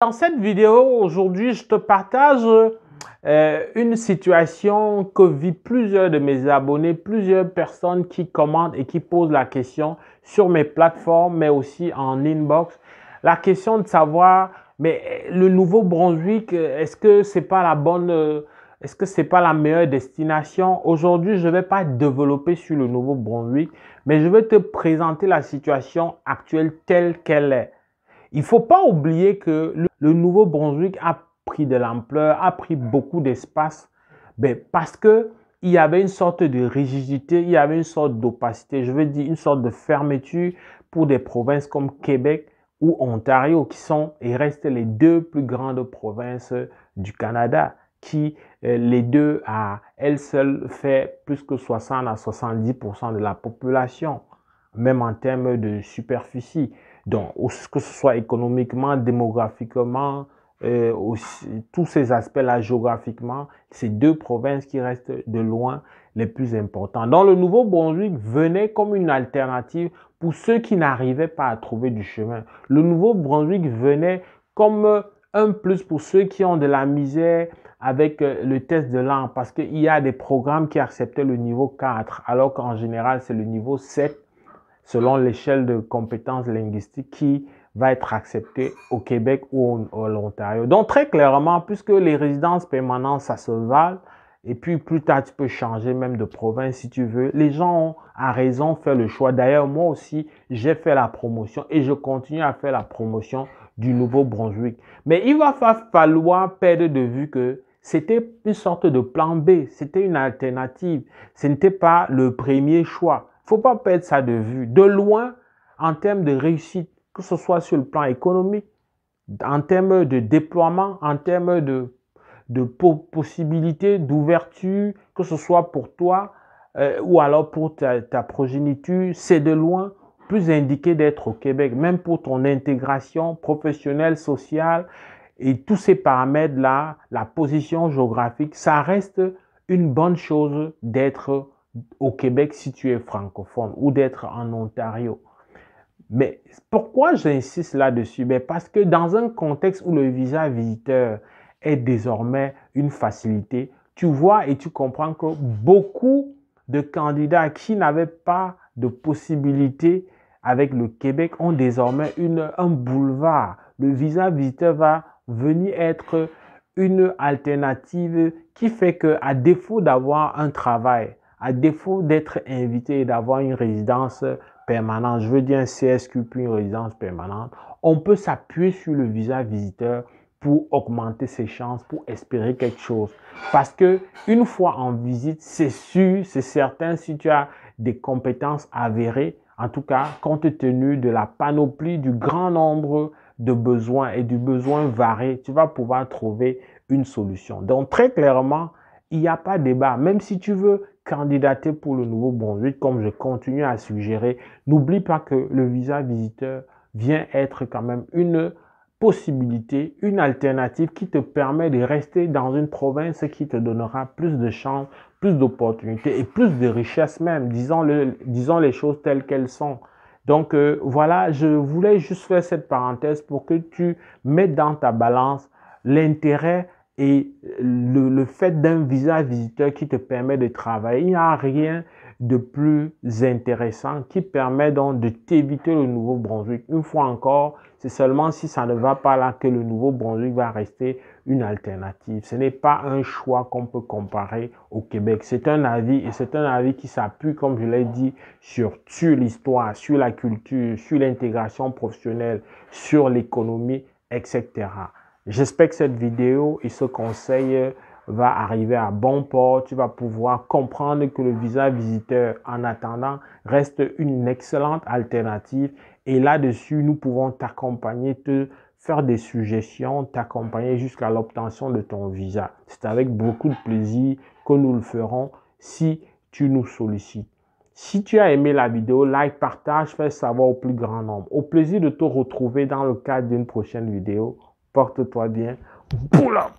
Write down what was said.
Dans cette vidéo, aujourd'hui, je te partage euh, une situation que vit plusieurs de mes abonnés, plusieurs personnes qui commentent et qui posent la question sur mes plateformes, mais aussi en inbox. La question de savoir, mais euh, le Nouveau-Brunswick, euh, est-ce que c'est pas la bonne, est-ce que c'est pas la meilleure destination Aujourd'hui, je ne vais pas développer sur le Nouveau-Brunswick, mais je vais te présenter la situation actuelle telle qu'elle est. Il ne faut pas oublier que le, Nouveau-Brunswick a pris de l'ampleur, a pris beaucoup d'espace, ben, parce que il y avait une sorte de rigidité, il y avait une sorte d'opacité, je veux dire une sorte de fermeture pour des provinces comme Québec ou Ontario, qui sont et restent les deux plus grandes provinces euh, du Canada, qui euh, les deux à elles seules fait plus que 60 à 70% de la population, même en termes de superficie. Donc, que ce soit économiquement, démographiquement, euh, tous ces aspects-là géographiquement, ces deux provinces qui restent de loin les plus importantes. Donc, le Nouveau-Brunswick venait comme une alternative pour ceux qui n'arrivaient pas à trouver du chemin. Le Nouveau-Brunswick venait comme euh, un plus pour ceux qui ont de la misère avec euh, le test de langue parce qu'il y a des programmes qui acceptaient le niveau 4 alors qu'en général c'est le niveau 7 selon l'échelle de compétences linguistiques qui va être acceptée au Québec ou à l'Ontario. Donc très clairement, puisque les résidences permanentes, ça se valent, et puis plus tard, tu peux changer même de province si tu veux. Les gens ont à raison fait le choix. D'ailleurs, moi aussi, j'ai fait la promotion et je continue à faire la promotion du Nouveau-Brunswick. Mais il va falloir perdre de vue que c'était une sorte de plan B, c'était une alternative, ce n'était pas le premier choix faut pas perdre ça de vue. De loin, en termes de réussite, que ce soit sur le plan économique, en termes de déploiement, en termes de, de possibilités, d'ouverture, que ce soit pour toi euh, ou alors pour ta, progéniture, c'est de loin plus indiqué d'être au Québec, même pour ton intégration professionnelle, sociale et tous ces paramètres-là, la position géographique, ça reste une bonne chose d'être au Québec au Québec si tu es francophone ou d'être en Ontario. Mais pourquoi j'insiste là-dessus Parce que dans un contexte où le visa visiteur est désormais une facilité, tu vois et tu comprends que beaucoup de candidats qui n'avaient pas de possibilité avec le Québec ont désormais une, un boulevard. Le visa visiteur va venir être une alternative qui fait qu'à défaut d'avoir un travail, à défaut d'être invité et d'avoir une résidence permanente, je veux dire un CSQ puis une résidence permanente, on peut s'appuyer sur le visa visiteur pour augmenter ses chances, pour espérer quelque chose. Parce que une fois en visite, c'est sûr, c'est certain, si tu as des compétences avérées, en tout cas, compte tenu de la panoplie du grand nombre de besoins et du besoin varié, tu vas pouvoir trouver une solution. Donc, très clairement, il n'y a pas débat. Même si tu veux candidater pour le Nouveau-Brunswick, comme je continue à suggérer, n'oublie pas que le visa visiteur vient être quand même une possibilité, une alternative qui te permet de rester dans une province qui te donnera plus de chances, plus d'opportunités et plus de richesses même, disons, les choses telles qu'elles sont. Donc euh, voilà, je voulais juste faire cette parenthèse pour que tu mettes dans ta balance l'intérêt et le, le fait d'un visa visiteur qui te permet de travailler, il n'y a rien de plus intéressant qui permet donc de t'éviter le Nouveau-Brunswick. Une fois encore, c'est seulement si ça ne va pas là que le Nouveau-Brunswick va rester une alternative. Ce n'est pas un choix qu'on peut comparer au Québec. C'est un avis et c'est un avis qui s'appuie, comme je l'ai dit, sur, sur l'histoire, sur la culture, sur l'intégration professionnelle, sur l'économie, etc. J'espère que cette vidéo et ce conseil va arriver à bon port. Tu vas pouvoir comprendre que le visa visiteur, en attendant, reste une excellente alternative. Et là-dessus, nous pouvons t'accompagner, te faire des suggestions, t'accompagner jusqu'à l'obtention de ton visa. C'est avec beaucoup de plaisir que nous le ferons si tu nous sollicites. Si tu as aimé la vidéo, like, partage, fais savoir au plus grand nombre. Au plaisir de te retrouver dans le cadre d'une prochaine vidéo porte-toi bien. boulam